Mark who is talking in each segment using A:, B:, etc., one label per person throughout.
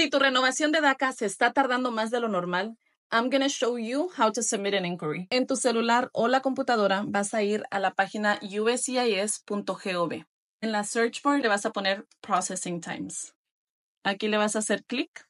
A: Si tu renovación de DACA se está tardando más de lo normal, I'm going to show you how to submit an inquiry. En tu celular o la computadora vas a ir a la página uscis.gov. En la search bar le vas a poner Processing Times. Aquí le vas a hacer clic.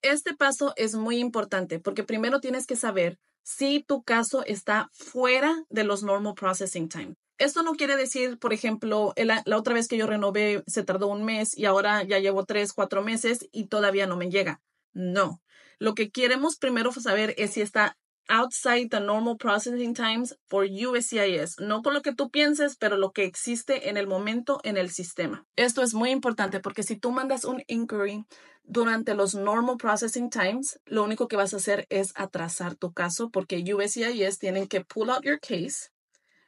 A: Este paso es muy importante porque primero tienes que saber si tu caso está fuera de los normal processing Times esto no quiere decir, por ejemplo, la, otra vez que yo renové se tardó un mes y ahora ya llevo tres, cuatro meses y todavía no me llega. No. Lo que queremos primero saber es si está outside the normal processing times for USCIS. No con lo que tú pienses, pero lo que existe en el momento en el sistema. Esto es muy importante porque si tú mandas un inquiry durante los normal processing times, lo único que vas a hacer es atrasar tu caso porque USCIS tienen que pull out your case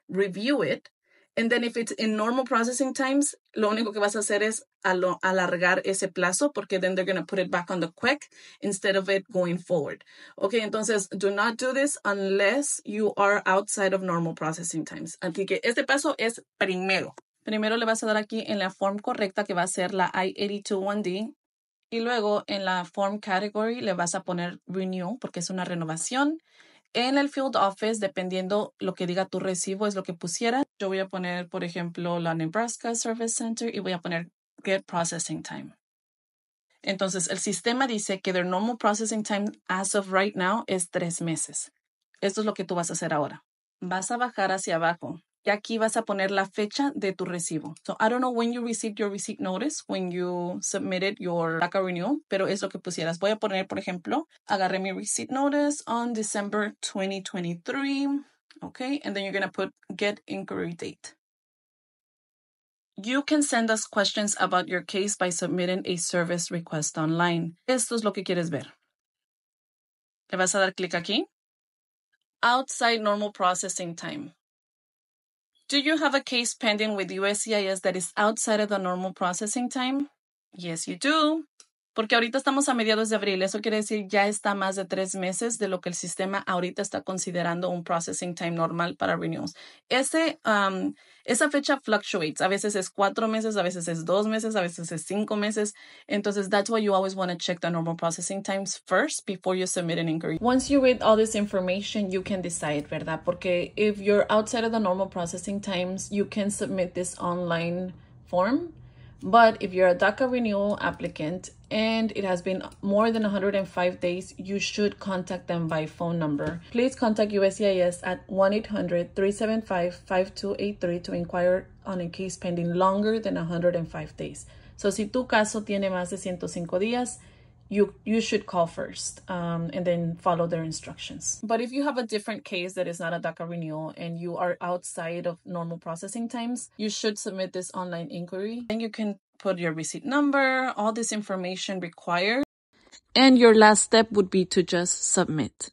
A: review it, and then if it's in normal processing times, lo único que vas a hacer es alargar ese plazo porque then they're going to put it back on the quick instead of it going forward. Okay, entonces do not do this unless you are outside of normal processing times. Así que este paso es primero. Primero le vas a dar aquí en la form correcta que va a ser la I-821D y luego en la form category le vas a poner renew porque es una renovación en el field office, dependiendo lo que diga tu recibo, es lo que pusiera. Yo voy a poner, por ejemplo, la Nebraska Service Center y voy a poner Get Processing Time. Entonces, el sistema dice que their normal processing time as of right now es tres meses. Esto es lo que tú vas a hacer ahora. Vas a bajar hacia abajo y aquí vas a poner la fecha de tu recibo. So I don't know when you received your receipt notice, when you submitted your DACA renewal, pero es lo que pusieras. Voy a poner, por ejemplo, agarré mi receipt notice on December 2023. Okay, and then you're going to put get inquiry date. You can send us questions about your case by submitting a service request online. Esto es lo que quieres ver. Le vas a dar clic aquí. Outside normal processing time. Do you have a case pending with USCIS that is outside of the normal processing time? Yes, you do. porque ahorita estamos a mediados de abril, eso quiere decir ya está más de tres meses de lo que el sistema ahorita está considerando un processing time normal para renewals. Ese, esa fecha fluctuates, a veces es cuatro meses, a veces es dos meses, a veces es cinco meses. Entonces, that's why you always want to check the normal processing times first before you submit an inquiry. Once you read all this information, you can decide, ¿verdad? Porque if you're outside of the normal processing times, you can submit this online form. But if you're a DACA renewal applicant and it has been more than 105 days, you should contact them by phone number. Please contact USCIS at 1 800 375 5283 to inquire on a case pending longer than 105 days. So, si tu caso tiene más de 105 días, you you should call first um, and then follow their instructions. But if you have a different case that is not a DACA renewal and you are outside of normal processing times, you should submit this online inquiry. And you can put your receipt number, all this information required. And your last step would be to just submit.